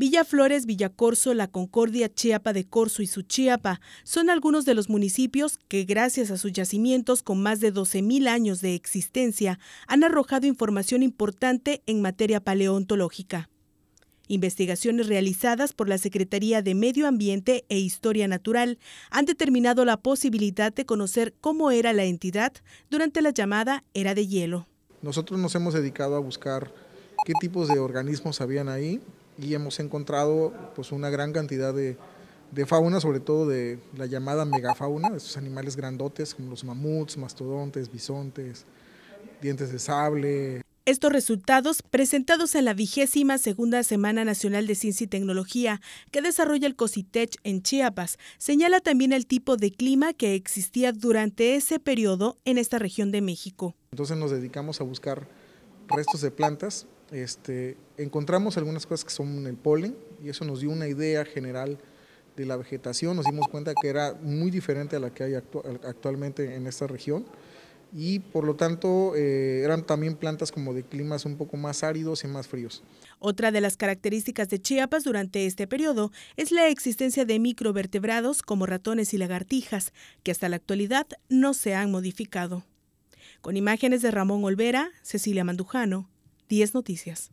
Villaflores, Villacorso, La Concordia, Chiapa de Corzo y Suchiapa son algunos de los municipios que, gracias a sus yacimientos con más de 12.000 años de existencia, han arrojado información importante en materia paleontológica. Investigaciones realizadas por la Secretaría de Medio Ambiente e Historia Natural han determinado la posibilidad de conocer cómo era la entidad durante la llamada Era de Hielo. Nosotros nos hemos dedicado a buscar qué tipos de organismos habían ahí, y hemos encontrado pues una gran cantidad de, de fauna, sobre todo de la llamada megafauna, esos animales grandotes como los mamuts, mastodontes, bisontes, dientes de sable. Estos resultados, presentados en la vigésima segunda Semana Nacional de Ciencia y Tecnología que desarrolla el COSITECH en Chiapas, señala también el tipo de clima que existía durante ese periodo en esta región de México. Entonces nos dedicamos a buscar restos de plantas este, encontramos algunas cosas que son el polen y eso nos dio una idea general de la vegetación, nos dimos cuenta que era muy diferente a la que hay actualmente en esta región y por lo tanto eh, eran también plantas como de climas un poco más áridos y más fríos. Otra de las características de Chiapas durante este periodo es la existencia de microvertebrados como ratones y lagartijas, que hasta la actualidad no se han modificado. Con imágenes de Ramón Olvera, Cecilia Mandujano, 10 noticias.